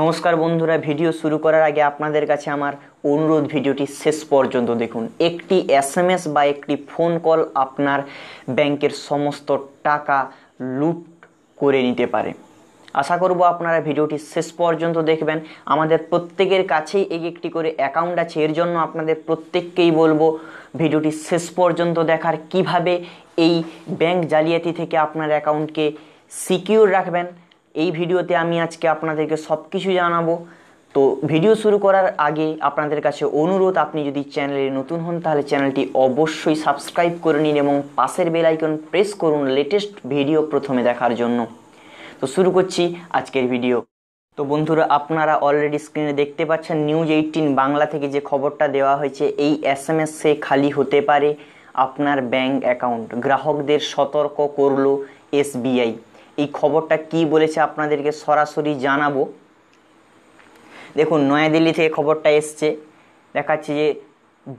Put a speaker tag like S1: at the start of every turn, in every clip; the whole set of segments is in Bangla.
S1: নমস্কার বন্ধুরা ভিডিও শুরু করার আগে আপনাদের কাছে আমার অনুরোধ ভিডিওটি শেষ পর্যন্ত দেখুন একটি এস বা একটি ফোন কল আপনার ব্যাংকের সমস্ত টাকা লুট করে নিতে পারে আশা করব আপনারা ভিডিওটি শেষ পর্যন্ত দেখবেন আমাদের প্রত্যেকের কাছেই এক একটি করে অ্যাকাউন্ট আছে এর জন্য আপনাদের প্রত্যেককেই বলবো ভিডিওটি শেষ পর্যন্ত দেখার কিভাবে এই ব্যাংক জালিয়াতি থেকে আপনার অ্যাকাউন্টকে সিকিউর রাখবেন এই ভিডিওতে আমি আজকে আপনাদেরকে সব কিছু জানাবো তো ভিডিও শুরু করার আগে আপনাদের কাছে অনুরোধ আপনি যদি চ্যানেলে নতুন হন তাহলে চ্যানেলটি অবশ্যই সাবস্ক্রাইব করে নিন এবং পাশের বেলাইকন প্রেস করুন লেটেস্ট ভিডিও প্রথমে দেখার জন্য তো শুরু করছি আজকের ভিডিও তো বন্ধুরা আপনারা অলরেডি স্ক্রিনে দেখতে পাচ্ছেন নিউজ এইটিন বাংলা থেকে যে খবরটা দেওয়া হয়েছে এই এস এম এসে খালি হতে পারে আপনার ব্যাংক অ্যাকাউন্ট গ্রাহকদের সতর্ক করলো এসবিআই এই খবরটা কি বলেছে আপনাদেরকে সরাসরি জানাবো দেখুন নয়াদিল্লি থেকে খবরটা এসছে দেখাচ্ছে যে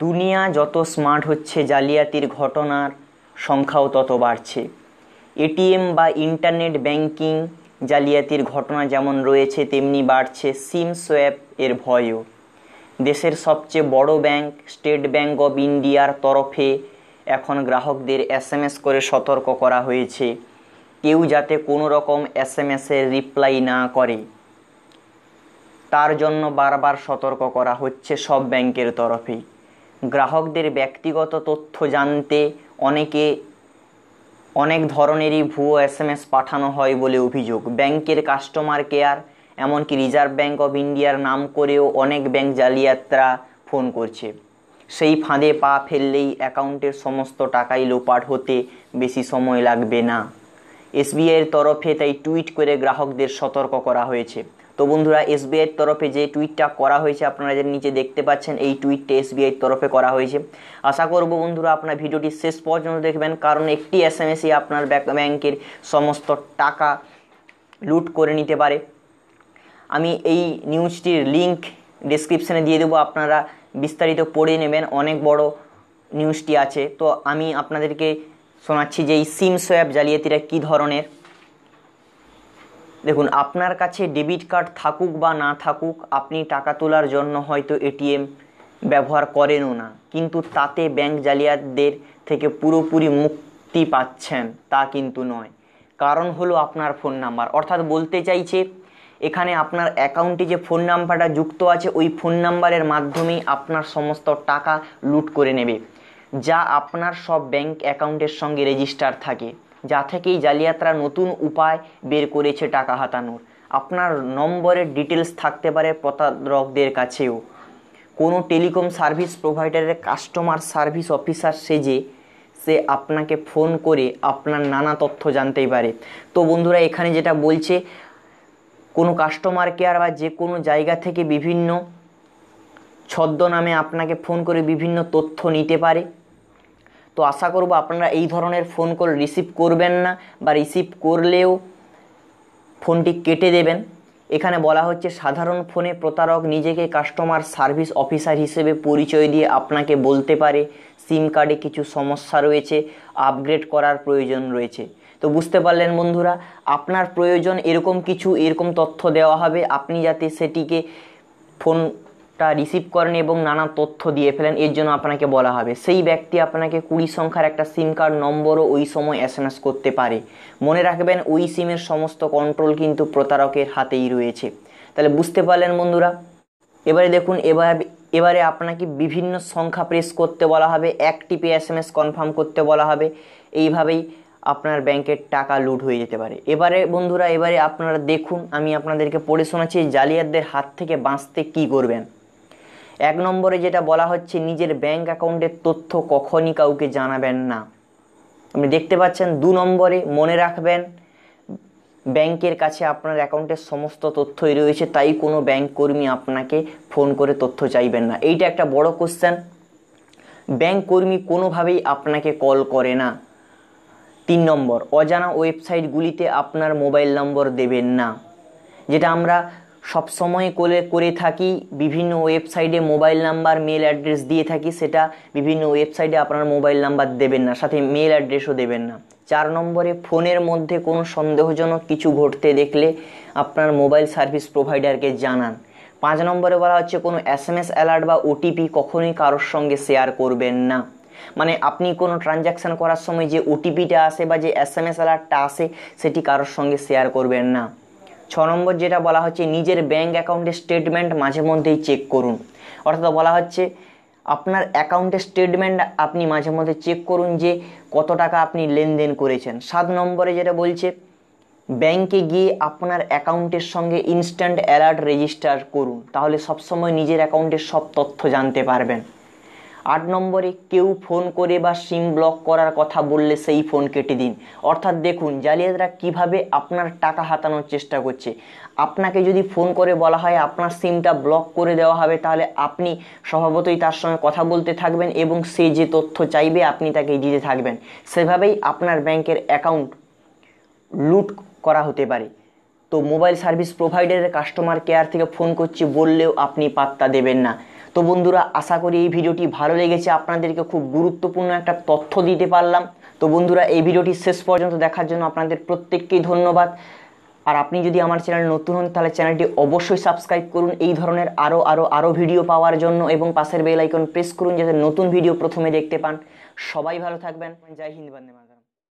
S1: দুনিয়া যত স্মার্ট হচ্ছে জালিয়াতির ঘটনার সংখ্যাও তত বাড়ছে এটিএম বা ইন্টারনেট ব্যাংকিং জালিয়াতির ঘটনা যেমন রয়েছে তেমনি বাড়ছে সিম সোয়াপ এর ভয়ও দেশের সবচেয়ে বড় ব্যাংক স্টেট ব্যাংক অব ইন্ডিয়ার তরফে এখন গ্রাহকদের এস করে সতর্ক করা হয়েছে কেউ যাতে কোনো রকম এস এম এসের রিপ্লাই না করে তার জন্য বারবার সতর্ক করা হচ্ছে সব ব্যাংকের তরফে গ্রাহকদের ব্যক্তিগত তথ্য জানতে অনেকে অনেক ধরনেরই ভুয়ো এস এম এস পাঠানো হয় বলে অভিযোগ ব্যাংকের কাস্টমার কেয়ার এমনকি রিজার্ভ ব্যাঙ্ক অব ইন্ডিয়ার নাম করেও অনেক ব্যাংক জালিয়াতরা ফোন করছে সেই ফাঁদে পা ফেললেই অ্যাকাউন্টের সমস্ত টাকাই লোপাট হতে বেশি সময় লাগবে না এসবিআইয়ের তরফে তাই টুইট করে গ্রাহকদের সতর্ক করা হয়েছে তো বন্ধুরা এসবিআইয়ের তরফে যে টুইটটা করা হয়েছে আপনারা যে নিচে দেখতে পাচ্ছেন এই টুইটটা এসবিআইয়ের তরফে করা হয়েছে আশা করব বন্ধুরা আপনার ভিডিওটি শেষ পর্যন্ত দেখবেন কারণ একটি এস এম এসই আপনার ব্যাংকের সমস্ত টাকা লুট করে নিতে পারে আমি এই নিউজটির লিঙ্ক ডিসক্রিপশানে দিয়ে দেবো আপনারা বিস্তারিত পড়ে নেবেন অনেক বড় নিউজটি আছে তো আমি আপনাদেরকে শোনাচ্ছি যে এই সিম সোয়াব জালিয়াতিটা কী ধরনের দেখুন আপনার কাছে ডেবিট কার্ড থাকুক বা না থাকুক আপনি টাকা তোলার জন্য হয়তো এটিএম ব্যবহার করেনও না কিন্তু তাতে ব্যাংক জালিয়াতদের থেকে পুরোপুরি মুক্তি পাচ্ছেন তা কিন্তু নয় কারণ হলো আপনার ফোন নাম্বার অর্থাৎ বলতে চাইছে এখানে আপনার অ্যাকাউন্টে যে ফোন নাম্বারটা যুক্ত আছে ওই ফোন নাম্বারের মাধ্যমেই আপনার সমস্ত টাকা লুট করে নেবে যা আপনার সব ব্যাংক অ্যাকাউন্টের সঙ্গে রেজিস্টার থাকে যা থেকেই জালিয়াতরা নতুন উপায় বের করেছে টাকা হাতানোর আপনার নম্বরের ডিটেলস থাকতে পারে প্রতারকদের কাছেও কোনো টেলিকম সার্ভিস প্রোভাইডারের কাস্টমার সার্ভিস অফিসার সেজে সে আপনাকে ফোন করে আপনার নানা তথ্য জানতেই পারে তো বন্ধুরা এখানে যেটা বলছে কোনো কাস্টমার কেয়ার বা যে কোনো জায়গা থেকে বিভিন্ন ছদ্মনামে আপনাকে ফোন করে বিভিন্ন তথ্য নিতে পারে তো আশা করব আপনারা এই ধরনের ফোন কল রিসিভ করবেন না বা রিসিভ করলেও ফোনটি কেটে দেবেন এখানে বলা হচ্ছে সাধারণ ফোনে প্রতারক নিজেকে কাস্টমার সার্ভিস অফিসার হিসেবে পরিচয় দিয়ে আপনাকে বলতে পারে সিম কার্ডে কিছু সমস্যা রয়েছে আপগ্রেড করার প্রয়োজন রয়েছে তো বুঝতে পারলেন বন্ধুরা আপনার প্রয়োজন এরকম কিছু এরকম তথ্য দেওয়া হবে আপনি যাতে সেটিকে ফোন টা রিসিভ করেন এবং নানা তথ্য দিয়ে ফেলেন এর জন্য আপনাকে বলা হবে সেই ব্যক্তি আপনাকে কুড়ি সংখ্যার একটা সিম কার্ড নম্বরও ওই সময় এস করতে পারে মনে রাখবেন ওই সিমের সমস্ত কন্ট্রোল কিন্তু প্রতারকের হাতেই রয়েছে তাহলে বুঝতে পারলেন বন্ধুরা এবারে দেখুন এবার এবারে আপনাকে বিভিন্ন সংখ্যা প্রেস করতে বলা হবে এক টিপে এস কনফার্ম করতে বলা হবে এইভাবেই আপনার ব্যাংকের টাকা লুট হয়ে যেতে পারে এবারে বন্ধুরা এবারে আপনারা দেখুন আমি আপনাদেরকে পড়ে শোনাচ্ছি জালিয়াতদের হাত থেকে বাঁচতে কি করবেন এক নম্বরে যেটা বলা হচ্ছে নিজের ব্যাংক অ্যাকাউন্টের তথ্য কখনই কাউকে জানাবেন না আপনি দেখতে পাচ্ছেন দু নম্বরে মনে রাখবেন ব্যাংকের কাছে আপনার অ্যাকাউন্টের সমস্ত তথ্যই রয়েছে তাই কোনো ব্যাংক কর্মী আপনাকে ফোন করে তথ্য চাইবেন না এইটা একটা বড় কোশ্চেন ব্যাংক কর্মী কোনোভাবেই আপনাকে কল করে না তিন নম্বর অজানা ওয়েবসাইটগুলিতে আপনার মোবাইল নম্বর দেবেন না যেটা আমরা সবসময় করে করে থাকি বিভিন্ন ওয়েবসাইটে মোবাইল নাম্বার মেল অ্যাড্রেস দিয়ে থাকি সেটা বিভিন্ন ওয়েবসাইটে আপনার মোবাইল নাম্বার দেবেন না সাথে মেল অ্যাড্রেসও দেবেন না চার নম্বরে ফোনের মধ্যে কোনো সন্দেহজনক কিছু ঘটতে দেখলে আপনার মোবাইল সার্ভিস প্রোভাইডারকে জানান পাঁচ নম্বরে বলা হচ্ছে কোনো এস এম এস অ্যালার্ট বা ওটিপি কখনোই কারোর সঙ্গে শেয়ার করবেন না মানে আপনি কোনো ট্রানজ্যাকশান করার সময় যে ওটিপিটা আসে বা যে এস এম এস অ্যালার্টটা আসে সেটি কারোর সঙ্গে শেয়ার করবেন না ছ নম্বর যেটা বলা হচ্ছে নিজের ব্যাঙ্ক অ্যাকাউন্টের স্টেটমেন্ট মাঝে মধ্যেই চেক করুন অর্থাৎ বলা হচ্ছে আপনার অ্যাকাউন্টের স্টেটমেন্ট আপনি মাঝে মধ্যে চেক করুন যে কত টাকা আপনি লেনদেন করেছেন সাত নম্বরে যেটা বলছে ব্যাংকে গিয়ে আপনার অ্যাকাউন্টের সঙ্গে ইনস্ট্যান্ট অ্যালার্ট রেজিস্টার করুন তাহলে সবসময় নিজের অ্যাকাউন্টের সব তথ্য জানতে পারবেন আট নম্বরে কেউ ফোন করে বা সিম ব্লক করার কথা বললে সেই ফোন কেটে দিন অর্থাৎ দেখুন জালিয়াতরা কিভাবে আপনার টাকা হাতানোর চেষ্টা করছে আপনাকে যদি ফোন করে বলা হয় আপনার সিমটা ব্লক করে দেওয়া হবে তাহলে আপনি স্বভাবতই তার সঙ্গে কথা বলতে থাকবেন এবং সে যে তথ্য চাইবে আপনি তাকে দিতে থাকবেন সেভাবেই আপনার ব্যাংকের অ্যাকাউন্ট লুট করা হতে পারে তো মোবাইল সার্ভিস প্রোভাইডারের কাস্টমার কেয়ার থেকে ফোন করছি বললেও আপনি পাত্তা দেবেন না তো বন্ধুরা আশা করি এই ভিডিওটি ভালো লেগেছে আপনাদেরকে খুব গুরুত্বপূর্ণ একটা তথ্য দিতে পারলাম তো বন্ধুরা এই ভিডিওটি শেষ পর্যন্ত দেখার জন্য আপনাদের প্রত্যেককেই ধন্যবাদ আর আপনি যদি আমার চ্যানেল নতুন হন তাহলে চ্যানেলটি অবশ্যই সাবস্ক্রাইব করুন এই ধরনের আরও আরও আরও ভিডিও পাওয়ার জন্য এবং পাশের বেল আইকন প্রেস করুন যাতে নতুন ভিডিও প্রথমে দেখতে পান সবাই ভালো থাকবেন জয় হিন্দ বন্দে মাতা